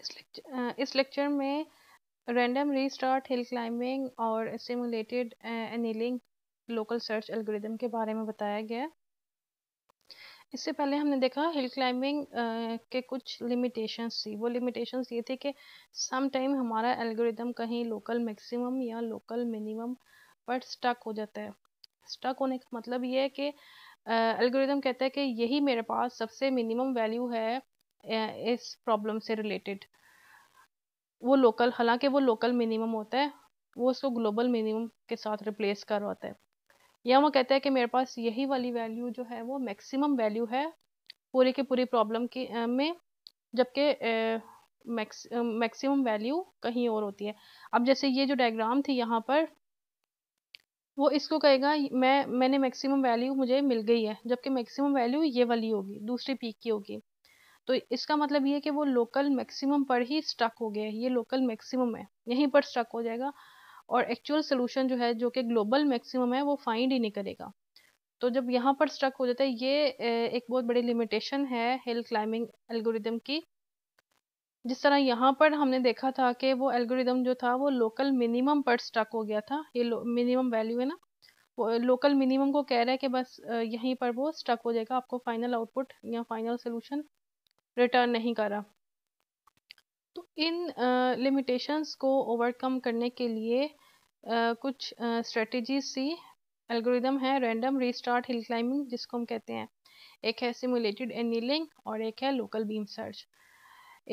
इस लेक्चर इस लेक्चर में रैंडम रीस्टार्ट हिल क्लाइंबिंग और simulated annealing local search algorithm के बारे में बताया गया इससे पहले हमने देखा हिल क्लाइंबिंग के कुछ लिमिटेशंस थी वो लिमिटेशंस ये थे कि सम टाइम हमारा एल्गोरिदम कहीं लोकल मैक्सिमम या लोकल मिनिमम पर स्टक हो जाता है स्टक होने का मतलब ये है कि एल्गोरिदम कहता है कि यही मेरे पास सबसे मिनिमम वैल्यू है इस प्रॉब्लम से रिलेटेड वो लोकल हालांकि वो लोकल मिनिमम होता है वो उसको ग्लोबल मिनिमम के साथ रिप्लेस कर रहा होता है या वो कहता है कि मेरे पास यही वाली वैल्यू जो है वो मैक्सिमम वैल्यू है पूरी के पूरी प्रॉब्लम की में जबकि मैक्सिमम वैल्यू कहीं और होती है अब जैसे ये जो डायग्राम थी यहाँ पर वो इसको कहेगा मैं मैंने मैक्सिमम वैल्यू मुझे मिल गई है जबकि मैक्सिमम वैल्यू ये वाली होगी दूसरी पीक की होगी तो इसका मतलब ये कि वो लोकल मैक्सिमम पर ही स्टक हो गया है ये लोकल मैक्सिमम है यहीं पर स्टक हो जाएगा और एक्चुअल सोल्यूशन जो है जो कि ग्लोबल मैक्सिमम है वो फाइंड ही नहीं करेगा तो जब यहाँ पर स्ट्रक हो जाता है ये एक बहुत बड़ी लिमिटेशन है हिल क्लाइंबिंग एल्गोरिदम की जिस तरह यहाँ पर हमने देखा था कि वो एल्गोरिदम जो था वो लोकल मिनिमम पर स्टक हो गया था ये मिनिमम वैल्यू है ना वो लोकल मिनिमम को कह रहा है कि बस यहीं पर वो स्टक हो जाएगा आपको फाइनल आउटपुट या फाइनल सोल्यूशन रिटर्न नहीं करा तो इन लिमिटेशंस को ओवरकम करने के लिए कुछ स्ट्रेटजीज सी एल्गोरिदम है रैंडम रीस्टार्ट हिल क्लाइंबिंग जिसको हम कहते हैं एक है सिमुलेटेड एनीलिंग और एक है लोकल बीम सर्च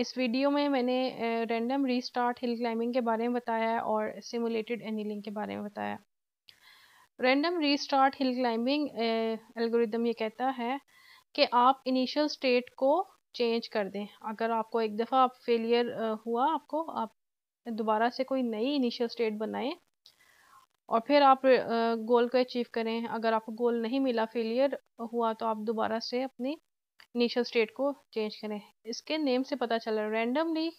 इस वीडियो में मैंने रैंडम रीस्टार्ट हिल क्लाइंबिंग के बारे में बताया और सिमुलेटेड एनीलिंग के बारे में बताया random restart hill climbing algorithm ये कहता है कि आप इनिशियल स्टेट को चेंज कर दें अगर आपको एक दफ़ा आप फेलियर हुआ आपको आप दोबारा से कोई नई इनिशियल स्टेट बनाएं और फिर आप गोल को अचीव करें अगर आपको गोल नहीं मिला फेलियर हुआ तो आप दोबारा से अपनी इनिशियल स्टेट को चेंज करें इसके नेम से पता चला रैंडमली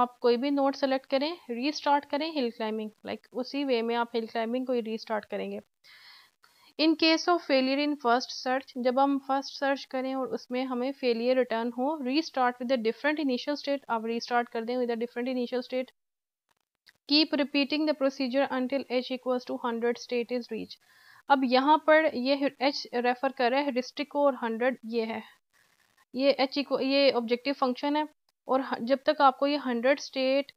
आप कोई भी नोट सेलेक्ट करें रीस्टार्ट करें हिल क्लाइंबिंग लाइक उसी वे में आप हिल क्लाइंबिंग को रीस्टार्ट करेंगे in case of failure in first search जब हम फर्स्ट सर्च करें और उसमें हमें फेलियर रिटर्न हो restart with a different initial state आप रीस्टार्ट कर दें with a different initial state keep repeating the procedure until h equals to hundred state is reach अब यहाँ पर ये एच रेफर कर रहा है डिस्ट्रिक्ट को और हंड्रेड ये है ये एच इक्व ये ऑब्जेक्टिव फंक्शन है और जब तक आपको ये हंड्रेड स्टेट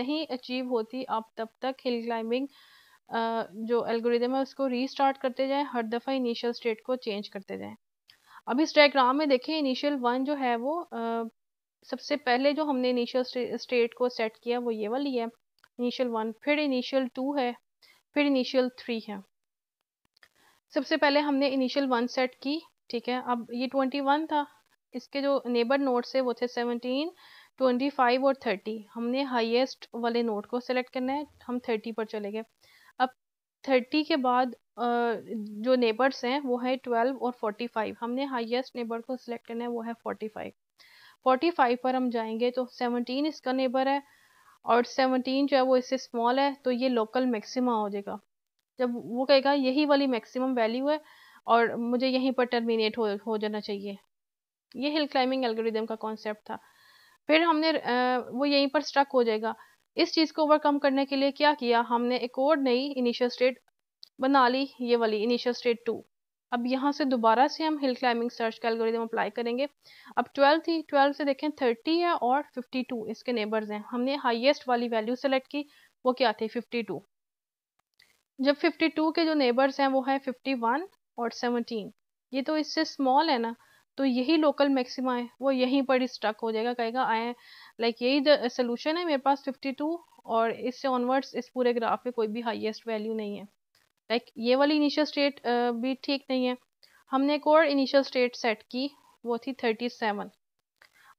नहीं अचीव होती आप तब तक हिल क्लाइंबिंग जो एल्गोरिदम है उसको रीस्टार्ट करते जाएं हर दफ़ा इनिशियल स्टेट को चेंज करते जाएं अब इस डायग्राम में देखें इनिशियल वन जो है वो आ, सबसे पहले जो हमने इनिशियल स्टेट को सेट किया वो ये वाली है इनिशियल वन फिर इनिशियल टू है फिर इनिशियल थ्री है सबसे पहले हमने इनिशियल वन सेट की ठीक है अब ये ट्वेंटी वन था इसके जो नेबर नोट्स है वो थे सेवनटीन ट्वेंटी फाइव और थर्टी हमने हाईएस्ट वाले नोट को सेलेक्ट करना है हम थर्टी पर चले गए थर्टी के बाद जो नेबर्स हैं वो है ट्वेल्व और फोर्टी फाइव हमने हाईएस्ट नेबर को सिलेक्ट करना है वो है फोर्टी फाइव फोर्टी फाइव पर हम जाएंगे तो सेवनटीन इसका नेबर है और सेवनटीन जो है वो इससे स्मॉल है तो ये लोकल मैक्सिमा हो जाएगा जब वो कहेगा यही वाली मैक्सिमम वैल्यू है और मुझे यहीं पर टर्मिनेट हो हो जाना चाहिए ये हिल क्लाइंबिंग एल्गोरिदम का कॉन्सेप्ट था फिर हमने वो यहीं पर स्ट्रक हो जाएगा इस चीज़ को ओवरकम करने के लिए क्या किया हमने एक और नई इनिशियल स्टेट बना ली ये वाली इनिशियल स्टेट टू अब यहाँ से दोबारा से हम हिल क्लाइंबिंग सर्च का एल्गोरिदम अप्लाई करेंगे अब ट्वेल्थ थी ट्वेल्थ से देखें थर्टी है और फिफ्टी टू इसके नेबर्स हैं हमने हाइएस्ट वाली वैल्यू सेलेक्ट की वो क्या थी फिफ्टी टू जब फिफ्टी टू के जो नेबर्स हैं वो है वन और सेवनटीन ये तो इससे स्मॉल है ना तो यही लोकल मैक्सिमा है वो यहीं पर ही स्टक हो जाएगा कहेगा आए लाइक यही सोल्यूशन है मेरे पास 52 और इससे ऑनवर्ड्स इस पूरे ग्राफ में कोई भी हाईएस्ट वैल्यू नहीं है लाइक like, ये वाली इनिशियल स्टेट भी ठीक नहीं है हमने एक और इनिशियल स्टेट सेट की वो थी 37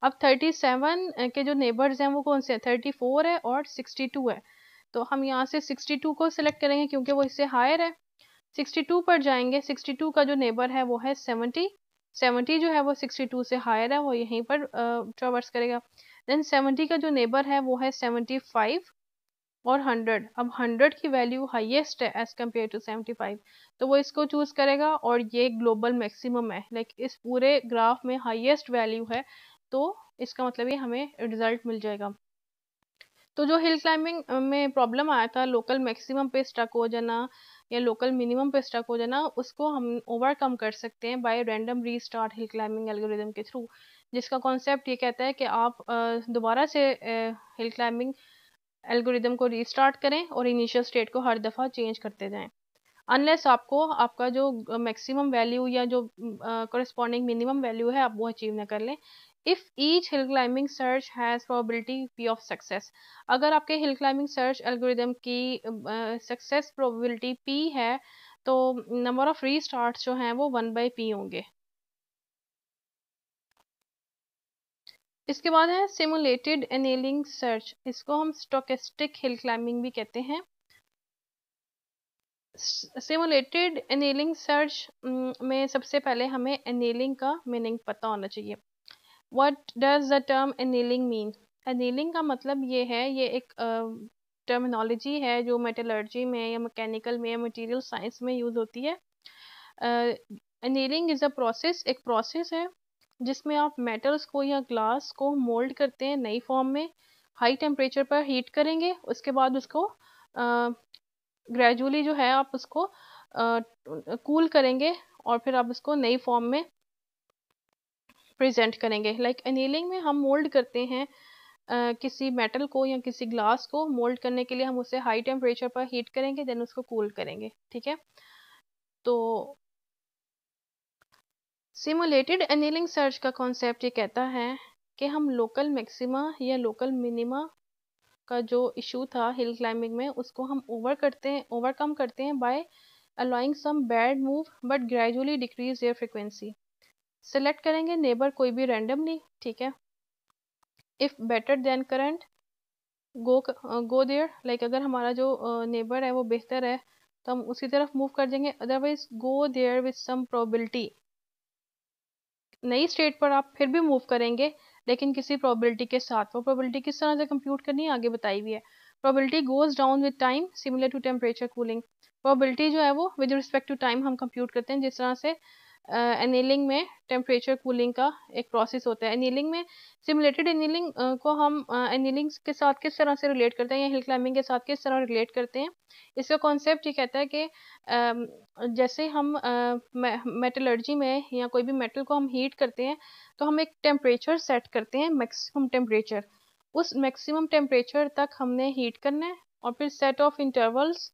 अब 37 के जो नेबर्स हैं वो कौन से हैं फोर है और टू है तो हम यहाँ से टू को सिलेक्ट करेंगे क्योंकि वो इससे हायर है 62 पर जाएंगे 62 का जो नेबर है वो है सेवनटी सेवेंटी जो है वो सिक्सटी टू से हायर है वो यहीं पर ट्रावर्स करेगा देन सेवेंटी का जो नेबर है वो है सेवेंटी फाइव और हंड्रेड अब हंड्रेड की वैल्यू हाइएस्ट है as compare to seventy five तो वो इसको चूज़ करेगा और ये ग्लोबल मैक्सिमम है लाइक इस पूरे ग्राफ में हाइएस्ट वैल्यू है तो इसका मतलब ये हमें रिजल्ट मिल जाएगा तो जो हिल क्लाइंबिंग में प्रॉब्लम आया था लोकल मैक्सिमम पे स्टक हो जाना या लोकल मिनिमम पे स्टक हो जाना उसको हम ओवरकम कर सकते हैं by random restart hill climbing algorithm के थ्रू जिसका कॉन्सेप्ट ये कहता है कि आप दोबारा से हिल क्लाइंबिंग एल्गोरिदम को रीस्टार्ट करें और इनिशियल स्टेट को हर दफ़ा चेंज करते जाएं अनलेस आपको आपका जो मैक्सिमम वैल्यू या जो कॉरेस्पॉन्डिंग मिनिमम वैल्यू है आप वो अचीव ना कर लें if each hill climbing search has probability p of success अगर आपके हिल क्लाइंबिंग सर्च एल्गोरिदम की सक्सेस प्रोबेबिलिटी पी है तो नंबर ऑफ स्टार्ट जो हैं वो वन बाई पी होंगे इसके बाद है सिमुलेटेड एनेलिंग सर्च इसको हम स्टोकेस्टिक हिल क्लाइंबिंग भी कहते हैं सिमुलेटेड एनेलिंग सर्च में सबसे पहले हमें एनेलिंग का मीनिंग पता होना चाहिए what does the term annealing mean annealing का मतलब ये है ये एक टर्मिनोलॉजी है जो मेटलर्जी में या मैकेनिकल में या मटेरियल साइंस में यूज़ होती है एनीलिंग इज़ अ प्रोसेस एक प्रोसेस है जिसमें आप मेटल्स को या ग्लास को मोल्ड करते हैं नई फॉर्म में हाई टेम्परेचर पर हीट करेंगे उसके बाद उसको ग्रेजुअली uh, जो है आप उसको कूल uh, cool करेंगे और फिर आप उसको नई फॉर्म में प्रेजेंट करेंगे लाइक like, अनिलिंग में हम मोल्ड करते हैं आ, किसी मेटल को या किसी ग्लास को मोल्ड करने के लिए हम उसे हाई टेम्परेचर पर हीट करेंगे देन उसको कूल करेंगे ठीक है तो सिमुलेटेड अनिलिंग सर्च का कॉन्सेप्ट ये कहता है कि हम लोकल मैक्सिमा या लोकल मिनिमा का जो इशू था हिल क्लाइंबिंग में उसको हम ओवर करते हैं ओवरकम करते हैं by allowing some bad move but gradually decrease their frequency select करेंगे नेबर कोई भी रैंडमली ठीक है if better than current go go there like अगर हमारा जो नेबर uh, है वो बेहतर है तो हम उसी तरफ मूव कर देंगे otherwise go there with some probability नई स्टेट पर आप फिर भी मूव करेंगे लेकिन किसी प्रोबेबिलिटी के साथ वो प्रोबेबिलिटी किस तरह से कंप्यूट करनी है आगे बताई हुई है probability goes down with time similar to temperature cooling probability जो है वो विद रिस्पेक्ट टू टाइम हम कंप्यूट करते हैं जिस तरह से एनीलिंग में टेम्परेचर कूलिंग का एक प्रोसेस होता है एनीलिंग में सिमुलेटेड एनीलिंग को हम एनीलिंग के साथ किस तरह से रिलेट करते हैं या हिल क्लाइंबिंग के साथ किस तरह रिलेट करते हैं इसका कॉन्सेप्ट ये कहता है कि जैसे हम मेटलर्जी में या कोई भी मेटल को हम हीट करते हैं तो हम एक टेम्परेचर सेट करते हैं मैक्सिमम टेम्परेचर उस मैक्सिमम टेम्परेचर तक हमने हीट करना है और फिर सेट ऑफ इंटरवल्स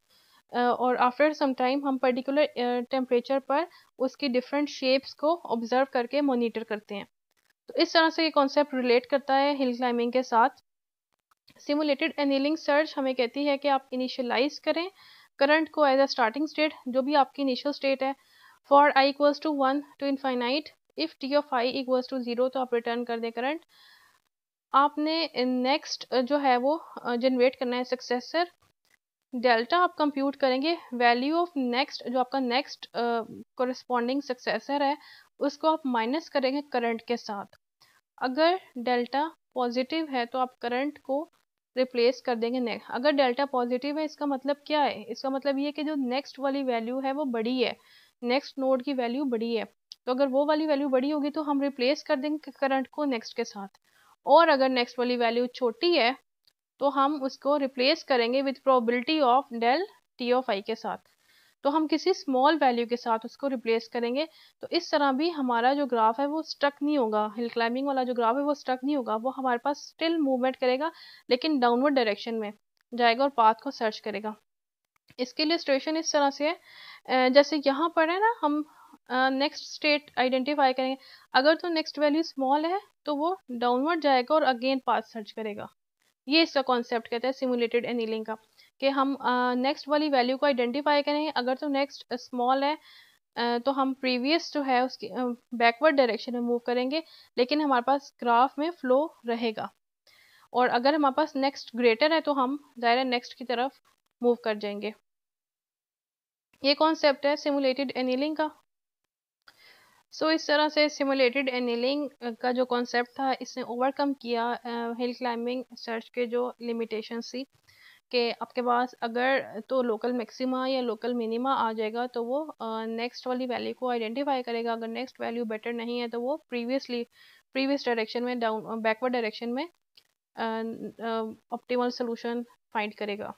और आफ्टर सम टाइम हम पर्टिकुलर टेम्परेचर पर उसकी डिफरेंट शेप्स को ऑब्ज़र्व करके मोनीटर करते हैं तो इस तरह से ये कॉन्सेप्ट रिलेट करता है हिल क्लाइंबिंग के साथ सिमुलेटेड एनीलिंग सर्च हमें कहती है कि आप इनिशियलाइज करें करंट को एज अ स्टार्टिंग स्टेट जो भी आपकी इनिशियल स्टेट है for i equals to one to infinite if t of i equals to zero तो आप रिटर्न कर दें करंट आपने नेक्स्ट जो है वो जनरेट करना है सक्सेसर डेल्टा आप कंप्यूट करेंगे वैल्यू ऑफ नेक्स्ट जो आपका नेक्स्ट कॉरेस्पॉन्डिंग सक्सेसर है उसको आप माइनस करेंगे करंट के साथ अगर डेल्टा पॉजिटिव है तो आप करंट को रिप्लेस कर देंगे नेक्स्ट अगर डेल्टा पॉजिटिव है इसका मतलब क्या है इसका मतलब ये कि जो नेक्स्ट वाली वैल्यू है वो बड़ी है नेक्स्ट नोड की वैल्यू बड़ी है तो अगर वो वाली वैल्यू बड़ी होगी तो हम रिप्लेस कर देंगे करंट को नेक्स्ट के साथ और अगर नेक्स्ट वाली वैल्यू छोटी है तो हम उसको रिप्लेस करेंगे with probability of delta of i के साथ तो हम किसी स्मॉल वैल्यू के साथ उसको रिप्लेस करेंगे तो इस तरह भी हमारा जो ग्राफ है वो स्ट्रक नहीं होगा हिल क्लाइंबिंग वाला जो ग्राफ है वो स्ट्रक नहीं होगा वो हमारे पास स्टिल मूवमेंट करेगा लेकिन डाउनवर्ड डायरेक्शन में जाएगा और पाथ को सर्च करेगा इसके लिए स्टेशन इस तरह से है जैसे यहाँ पर है ना हम नेक्स्ट स्टेट आइडेंटिफाई करेंगे अगर तो नेक्स्ट वैल्यू स्मॉल है तो वो डाउनवर्ड जाएगा और अगेन पाथ सर्च करेगा ये इसका कॉन्सेप्ट कहता है सिमुलेटेड एनीलिंग का कि हम नेक्स्ट uh, वाली वैल्यू को आइडेंटिफाई करें अगर तो नेक्स्ट स्मॉल है तो हम प्रीवियस जो है उसकी बैकवर्ड डायरेक्शन में मूव करेंगे लेकिन हमारे पास ग्राफ में फ्लो रहेगा और अगर हमारे पास नेक्स्ट ग्रेटर है तो हम दायरा नेक्स्ट की तरफ मूव कर जाएंगे ये कॉन्सेप्ट है सिमुलेटेड एनीलिंग का सो इस तरह से सिमुलेटेड एनिलिंग का जो कॉन्सेप्ट था इसने ओवरकम किया हिल क्लाइंबिंग सर्च के जो लिमिटेशन थी कि आपके पास अगर तो लोकल मैक्सिमा या लोकल मिनिमा आ जाएगा तो वो नेक्स्ट वाली वैल्यू को आइडेंटिफाई करेगा अगर नेक्स्ट वैल्यू बेटर नहीं है तो वो प्रीवियसली प्रीवियस डायरेक्शन में डाउन बैकवर्ड डायरेक्शन में ऑप्टिमल सोल्यूशन फाइंड करेगा